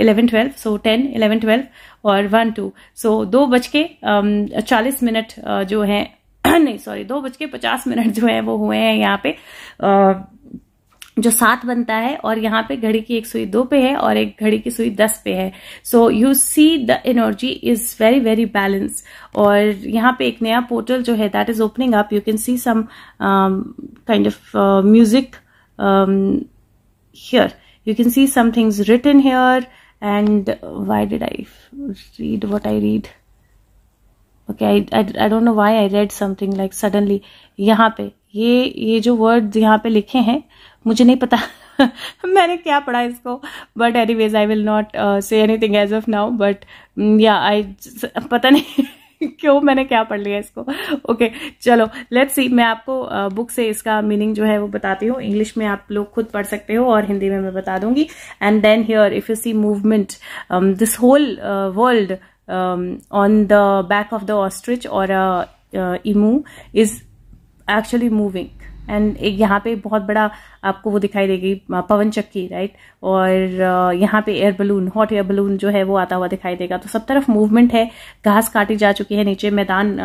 eleven twelve so ten eleven twelve और वन टू सो दो बज के um, चालीस मिनट uh, जो है नहीं सॉरी दो बज के पचास मिनट जो है वो हुए हैं यहाँ पे uh, जो सात बनता है और यहाँ पे घड़ी की एक सुई दो पे है और एक घड़ी की सुई दस पे है so you see the energy is very very balance और यहाँ पे एक नया पोर्टल जो है that is opening up you can see some kind of music here you can see some things written here and why did I read what I read okay I don't know why I read something like suddenly यहाँ पे ये ये जो word यहाँ पे लिखे हैं मुझे नहीं पता मैंने क्या पढ़ा इसको but anyways I will not say anything as of now but yeah I पता नहीं क्यों मैंने क्या पढ़ लिया इसको ओके okay, चलो लेट्स सी मैं आपको बुक uh, से इसका मीनिंग जो है वो बताती हूँ इंग्लिश में आप लोग खुद पढ़ सकते हो और हिंदी में मैं बता दूंगी and then here if you see movement this whole world on the back of the ostrich और emu is actually moving and यहाँ पे बहुत बड़ा आपको वो दिखाई देगी पवन चक्की राइट और यहाँ पे air balloon hot air balloon जो है वो आता हुआ दिखाई देगा तो सब तरफ मूवमेंट है घास काटी जा चुकी है नीचे मैदान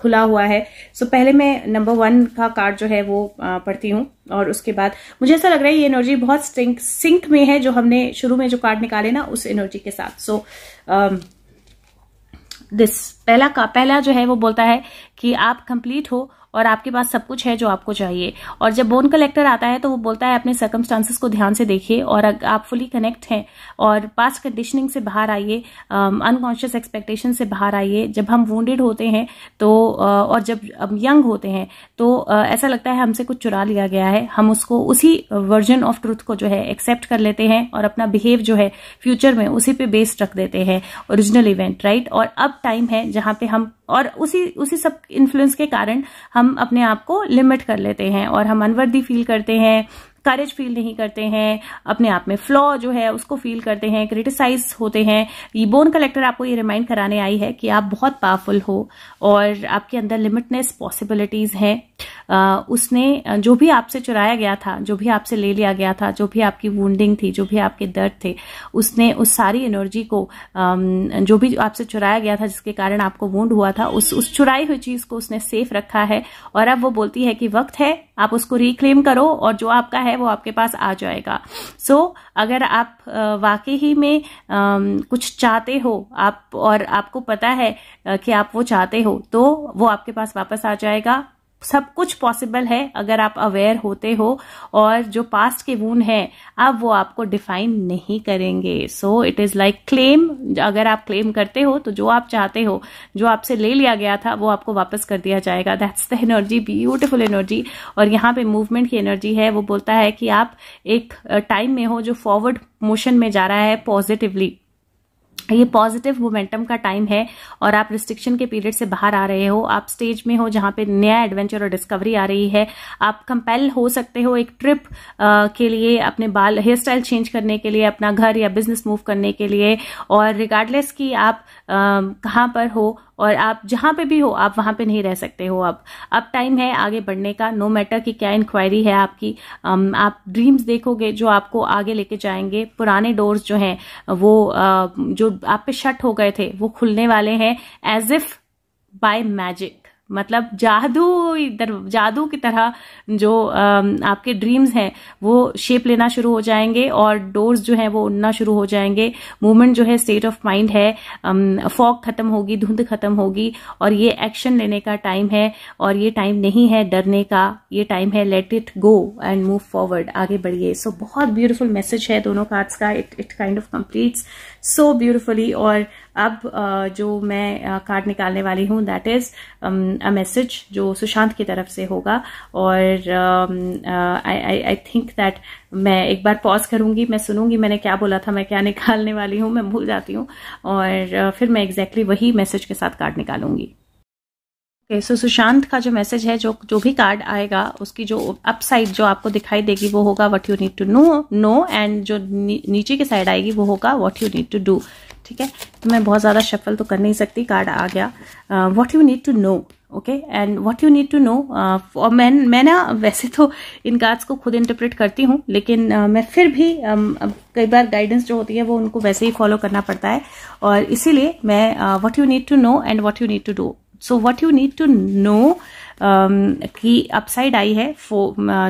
खुला हुआ है सो so, पहले मैं नंबर वन का कार्ड जो है वो पढ़ती हूँ और उसके बाद मुझे ऐसा लग रहा है ये एनर्जी बहुत सिंक सिंक में है जो हमने शुरू में जो कार्ड निकाले ना उस एनर्जी के साथ सो so, दिस uh, पहला का पहला जो है वो बोलता है कि आप कंप्लीट हो और आपके पास सब कुछ है जो आपको चाहिए और जब बोन कलेक्टर आता है तो वो बोलता है अपने सर्कमस्टांसिस को ध्यान से देखिए और आप फुली कनेक्ट हैं और पास्ट कंडीशनिंग से बाहर आइए अनकॉन्शियस um, एक्सपेक्टेशन से बाहर आइए जब हम वोंडेड होते हैं तो uh, और जब यंग um, होते हैं तो uh, ऐसा लगता है हमसे कुछ चुरा लिया गया है हम उसको उसी वर्जन ऑफ ट्रूथ को जो है एक्सेप्ट कर लेते हैं और अपना बिहेव जो है फ्यूचर में उसी पे बेस्ड रख देते हैं ओरिजिनल इवेंट राइट और अब टाइम है जहां पे हम और उसी उसी सब इन्फ्लुएंस के कारण हम हम अपने आप को लिमिट कर लेते हैं और हम अनवर्दी फील करते हैं करेज फील नहीं करते हैं अपने आप में फ्लॉ जो है उसको फील करते हैं क्रिटिसाइज होते हैं ये बोन कलेक्टर आपको ये रिमाइंड कराने आई है कि आप बहुत पावरफुल हो और आपके अंदर लिमिटनेस पॉसिबिलिटीज हैं उसने जो भी आपसे चुराया गया था जो भी आपसे ले लिया गया था जो भी आपकी वूंडिंग थी जो भी आपके दर्द थे उसने उस सारी एनर्जी को जो भी आपसे चुराया गया था जिसके कारण आपको वूंड हुआ था उस उस चुराई हुई चीज को उसने सेफ रखा है और अब वो बोलती है कि वक्त है आप उसको रिक्लेम करो और जो आपका है वो आपके पास आ जाएगा सो so, अगर आप वाकई ही में कुछ चाहते हो आप और आपको पता है कि आप वो चाहते हो तो वो आपके पास वापस आ जाएगा सब कुछ पॉसिबल है अगर आप अवेयर होते हो और जो पास्ट के वून है अब वो आपको डिफाइन नहीं करेंगे so it is like claim अगर आप क्लेम करते हो तो जो आप चाहते हो जो आपसे ले लिया गया था वो आपको वापस कर दिया जाएगा that's the energy beautiful energy और यहाँ पे मूवमेंट की एनर्जी है वो बोलता है कि आप एक टाइम में हो जो फॉरवर्ड मोशन में जा रहा है पॉजिटिवली ये पॉजिटिव मोमेंटम का टाइम है और आप रिस्ट्रिक्शन के पीरियड से बाहर आ रहे हो आप स्टेज में हो जहां पे नया एडवेंचर और डिस्कवरी आ रही है आप कंपेल हो सकते हो एक ट्रिप आ, के लिए अपने बाल हेयर स्टाइल चेंज करने के लिए अपना घर या बिजनेस मूव करने के लिए और रिगार्डलेस कि आप कहाँ पर हो और आप जहाँ पे भी हो आप वहाँ पे नहीं रह सकते हो अब अब टाइम है आगे बढ़ने का नो मैटर कि क्या इंक्वायरी है आपकी um, आप ड्रीम्स देखोगे जो आपको आगे लेके जाएंगे पुराने डोर्स जो हैं वो uh, जो आप पे शट हो गए थे वो खुलने वाले हैं एज इफ बाय मैजिक मतलब जादू जादू की तरह जो आपके ड्रीम्स हैं वो शेप लेना शुरू हो जाएंगे और डोर्स जो हैं वो उड़ना शुरू हो जाएंगे मूवमेंट जो है स्टेट ऑफ माइंड है फॉग खत्म होगी धुंध खत्म होगी और ये एक्शन लेने का टाइम है और ये टाइम नहीं है डरने का ये टाइम है let it go and move forward आगे बढ़िए सो so, बहुत ब्यूटिफुल मैसेज है दोनों कार्ड्स का it it kind of completes so beautifully और अब जो मैं कार्ड निकालने वाली हूँ दैट इज़ अ मैसेज जो सुशांत की तरफ से होगा और आई आई थिंक दैट मैं एक बार पॉज करूंगी मैं सुनूंगी मैंने क्या बोला था मैं क्या निकालने वाली हूँ मैं भूल जाती हूँ और फिर मैं एग्जैक्टली exactly वही मैसेज के साथ कार्ड निकालूंगी ओके सो सुशांत का जो मैसेज है जो जो भी कार्ड आएगा उसकी जो अपसाइड जो आपको दिखाई देगी वो होगा what you need to know no and जो नीचे की साइड आएगी वो होगा what you need to do ठीक है तो मैं बहुत ज़्यादा शफल तो कर नहीं सकती कार्ड आ गया what you need to know okay and what you need to know मैं मैं ना वैसे तो इन कार्ड्स को खुद इंटरप्रेट करती हूँ लेकिन uh, मैं फिर भी um, कई बार गाइडेंस जो होती है वो उनको वैसे ही फॉलो करना पड़ता है और इसीलिए मैं what you need to know and what you need to do so what you need to know की अपसाइड आई है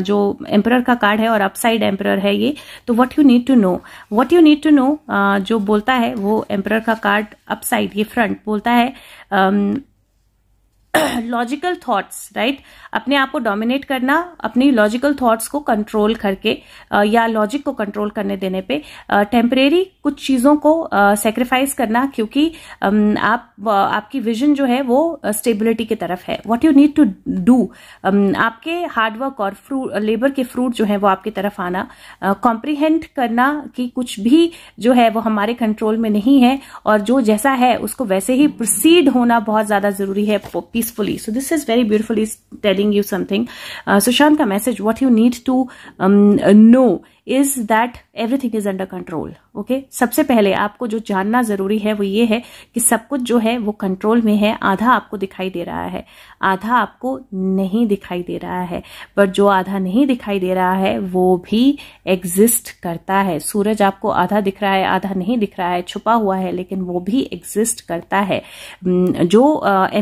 जो एम्प्रर का कार्ड है और अपसाइड एम्प्रर है ये तो what you need to know what you need to know जो बोलता है वो एम्प्रर का कार्ड अपसाइड ये फ्रंट बोलता है um, लॉजिकल थॉट्स राइट अपने आप को डोमिनेट करना अपनी लॉजिकल थॉट्स को कंट्रोल करके या लॉजिक को कंट्रोल करने देने पे टेम्परेरी कुछ चीज़ों को सेक्रीफाइस करना क्योंकि आप आपकी विजन जो है वो स्टेबिलिटी की तरफ है what you need to do आपके हार्डवर्क और फ्रूट लेबर के फ्रूट जो है वो आपकी तरफ आना कॉम्प्रीहेंड करना कि कुछ भी जो है वो हमारे कंट्रोल में नहीं है और जो जैसा है उसको वैसे ही प्रोसीड होना बहुत ज़्यादा ज़रूरी है peace peacefully. So this is very beautifully telling you something. Uh, Sushanta message, what you need to um, uh, know is that everything is under control okay सबसे पहले आपको जो जानना जरूरी है वो ये है कि सब कुछ जो है वो कंट्रोल में है आधा आपको दिखाई दे रहा है आधा आपको नहीं दिखाई दे रहा है पर जो आधा नहीं दिखाई दे रहा है वो भी एग्जिस्ट करता है सूरज आपको आधा दिख रहा है आधा नहीं दिख रहा है छुपा हुआ है लेकिन वो भी एग्जिस्ट करता है जो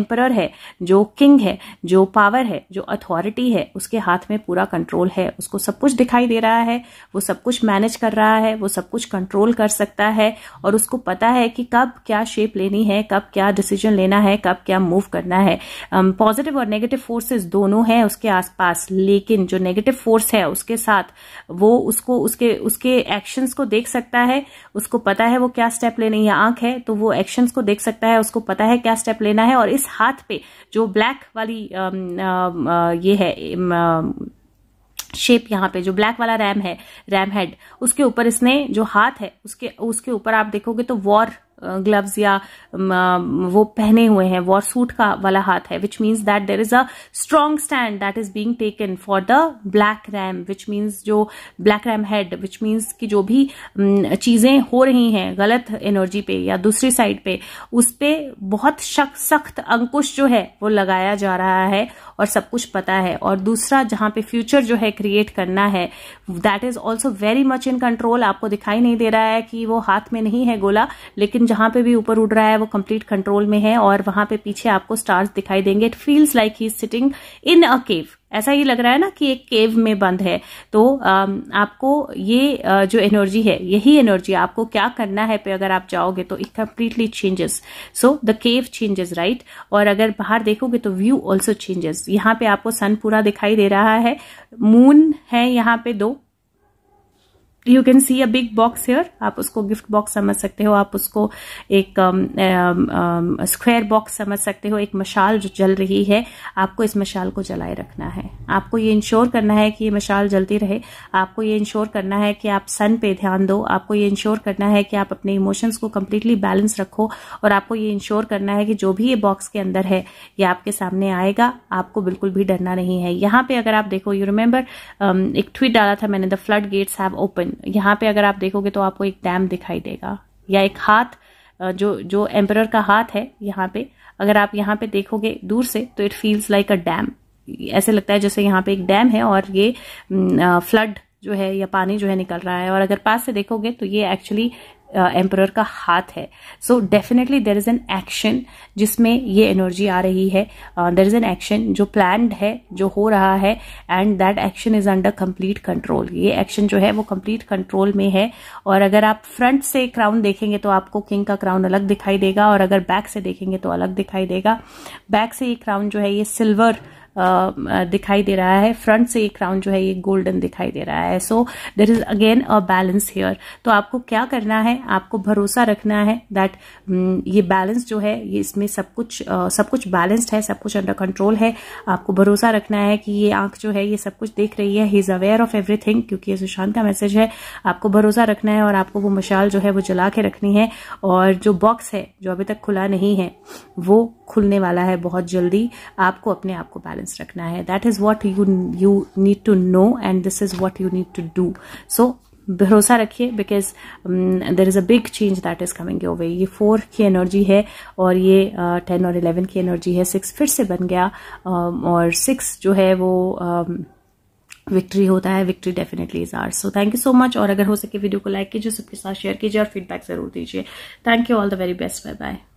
एम्पर है जो किंग है जो पावर है जो अथॉरिटी है उसके हाथ में पूरा कंट्रोल है उसको सब कुछ दिखाई दे रहा है वो सब कुछ मैनेज कर रहा है वो सब कुछ कंट्रोल कर सकता है और उसको पता है कि कब क्या शेप लेनी है कब क्या डिसीजन लेना है कब क्या मूव करना है पॉजिटिव um, और नेगेटिव फोर्सेस दोनों हैं उसके आसपास लेकिन जो नेगेटिव फोर्स है उसके साथ वो उसको उसके उसके एक्शंस को देख सकता है उसको पता है वो क्या स्टेप लेनी है आंख है तो वो एक्शंस को देख सकता है उसको पता है क्या स्टेप लेना है और इस हाथ पे जो ब्लैक वाली आ, आ, आ, ये है um, uh, शेप यहाँ पे जो ब्लैक वाला रैम है रैम हेड उसके ऊपर इसने जो हाथ है उसके उसके ऊपर आप देखोगे तो वॉर ग्लव्स या वो पहने हुए हैं वॉर सूट का वाला हाथ है which means that there is a strong stand that is being taken for the black ram which means जो black ram head which means की जो भी चीजें हो रही हैं गलत एनर्जी पे या दूसरी साइड पे उस पर बहुत सख्त अंकुश जो है वो लगाया जा रहा है और सब कुछ पता है और दूसरा जहां पे फ्यूचर जो है क्रिएट करना है that is also very much in control आपको दिखाई नहीं दे रहा है कि वो हाथ में नहीं है गोला लेकिन जहां पे भी ऊपर उड़ रहा है वो कंप्लीट कंट्रोल में है और वहां पे पीछे आपको स्टार्स दिखाई देंगे it feels like he is sitting in a cave ऐसा ही लग रहा है ना कि एक केव में बंद है तो आपको ये जो एनर्जी है यही एनर्जी आपको क्या करना है पे अगर आप जाओगे तो it completely changes so the cave changes right और अगर बाहर देखोगे तो व्यू ऑल्सो चेंजेस यहाँ पे आपको सन पूरा दिखाई दे रहा है मून है यहाँ पे दो you can see a big box here आप उसको गिफ्ट बॉक्स समझ सकते हो आप उसको एक square um, box um, um, समझ सकते हो एक मशाल जो जल रही है आपको इस मशाल को जलाए रखना है आपको ये इंश्योर करना है कि ये मशाल जलती रहे आपको ये इंश्योर करना है कि आप सन पे ध्यान दो आपको ये इंश्योर करना है कि आप अपने इमोशंस को कम्प्लीटली बैलेंस रखो और आपको ये इंश्योर करना है कि जो भी ये बॉक्स के अंदर है ये आपके सामने आएगा आपको बिल्कुल भी डरना नहीं है यहाँ पे अगर आप देखो यू रिमेम्बर एक ट्वीट डाला था मैंने the flood gates have open यहाँ पे अगर आप देखोगे तो आपको एक डैम दिखाई देगा या एक हाथ जो जो एम्पर का हाथ है यहाँ पे अगर आप यहाँ पे देखोगे दूर से तो it feels like a dam ऐसे लगता है जैसे यहाँ पे एक डैम है और ये फ्लड जो है या पानी जो है निकल रहा है और अगर पास से देखोगे तो ये एक्चुअली एम्पर का हाथ है so definitely there is an action जिसमें ये एनर्जी आ रही है देर इज एन एक्शन जो प्लान है जो हो रहा है and that action is under complete control ये एक्शन जो है वो कंप्लीट कंट्रोल में है और अगर आप फ्रंट से क्राउन देखेंगे तो आपको किंग का क्राउन अलग दिखाई देगा और अगर बैक से देखेंगे तो अलग दिखाई देगा बैक से ये क्राउन जो है ये सिल्वर दिखाई दे रहा है फ्रंट से ये क्राउन जो है ये गोल्डन दिखाई दे रहा है so there is again a balance here तो आपको क्या करना है आपको भरोसा रखना है दैट mm, ये बैलेंस जो है ये इसमें सब कुछ uh, सब कुछ बैलेंस्ड है सब कुछ अंडर कंट्रोल है आपको भरोसा रखना है कि ये आंख जो है ये सब कुछ देख रही है he is aware of everything क्योंकि ये सुशांत का मैसेज है आपको भरोसा रखना है और आपको वो मशाल जो है वो जला के रखनी है और जो बॉक्स है जो अभी तक खुला नहीं है वो खुलने वाला है बहुत जल्दी आपको अपने आप को बैलेंस बैलेंस रखना है that is what you you need to know and this is what you need to do so भरोसा रखिए because there is a big change that is coming your way ये फोर की energy है और ये ten uh, और eleven की energy है सिक्स फिर से बन गया um, और सिक्स जो है वो विक्ट्री um, होता है victory definitely is are so thank you so much और अगर हो सके वीडियो को लाइक कीजिए सबके साथ शेयर कीजिए और फीडबैक जरूर दीजिए thank you all the very best bye bye